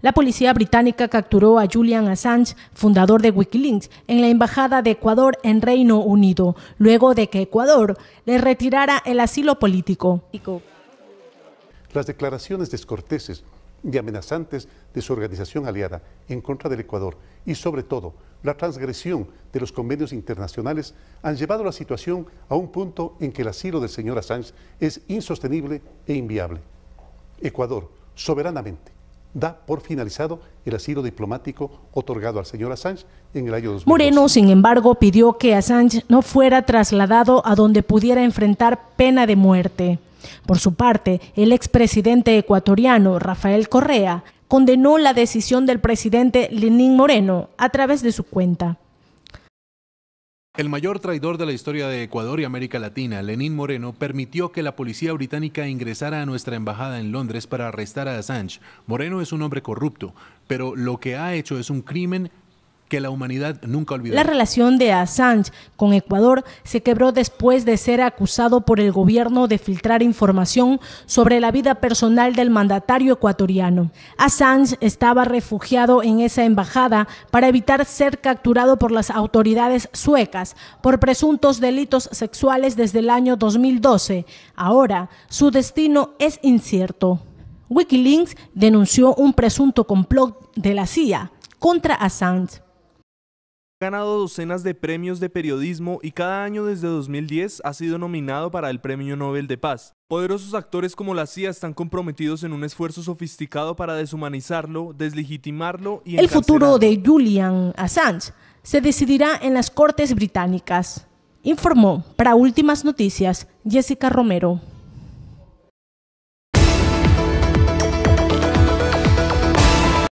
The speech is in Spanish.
La policía británica capturó a Julian Assange, fundador de Wikileaks, en la Embajada de Ecuador en Reino Unido, luego de que Ecuador le retirara el asilo político. Las declaraciones descorteses y amenazantes de su organización aliada en contra del Ecuador y sobre todo la transgresión de los convenios internacionales han llevado la situación a un punto en que el asilo del señor Assange es insostenible e inviable. Ecuador, soberanamente, da por finalizado el asilo diplomático otorgado al señor Assange en el año 2012. Moreno, sin embargo, pidió que Assange no fuera trasladado a donde pudiera enfrentar pena de muerte. Por su parte, el expresidente ecuatoriano Rafael Correa condenó la decisión del presidente Lenín Moreno a través de su cuenta. El mayor traidor de la historia de Ecuador y América Latina, Lenín Moreno, permitió que la policía británica ingresara a nuestra embajada en Londres para arrestar a Assange. Moreno es un hombre corrupto, pero lo que ha hecho es un crimen que la humanidad nunca olvidó. La relación de Assange con Ecuador se quebró después de ser acusado por el gobierno de filtrar información sobre la vida personal del mandatario ecuatoriano. Assange estaba refugiado en esa embajada para evitar ser capturado por las autoridades suecas por presuntos delitos sexuales desde el año 2012. Ahora, su destino es incierto. Wikileaks denunció un presunto complot de la CIA contra Assange ganado docenas de premios de periodismo y cada año desde 2010 ha sido nominado para el Premio Nobel de Paz. Poderosos actores como la CIA están comprometidos en un esfuerzo sofisticado para deshumanizarlo, deslegitimarlo y... El futuro de Julian Assange se decidirá en las Cortes Británicas, informó para últimas noticias Jessica Romero.